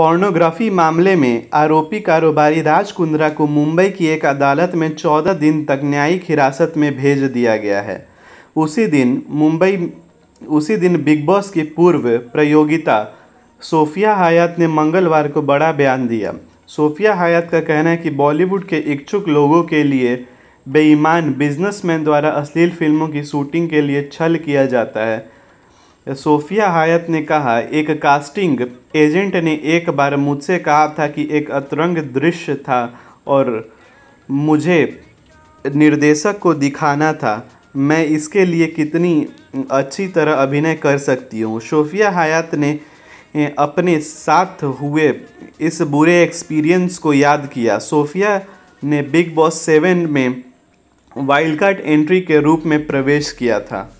pornography मामले में आरोपी कारोबारी राज कुंद्रा को मुंबई की एक अदालत में चौदह दिन तक न्यायिक हिरासत में भेज दिया गया है उसी दिन मुंबई उसी दिन बिग बॉस की पूर्व प्रयोगिता सोफिया हयात ने मंगलवार को बड़ा बयान दिया सोफिया हयात का कहना है कि बॉलीवुड के इच्छुक लोगों के लिए बेईमान बिजनेसमैन द्वारा अश्लील फिल्मों की शूटिंग के लिए छल किया जाता है सोफिया हायत ने कहा एक कास्टिंग एजेंट ने एक बार मुझसे कहा था कि एक अतरंग दृश्य था और मुझे निर्देशक को दिखाना था मैं इसके लिए कितनी अच्छी तरह अभिनय कर सकती हूँ सोफिया हायत ने अपने साथ हुए इस बुरे एक्सपीरियंस को याद किया सोफिया ने बिग बॉस सेवन में वाइल्ड कार्ड एंट्री के रूप में प्रवेश किया था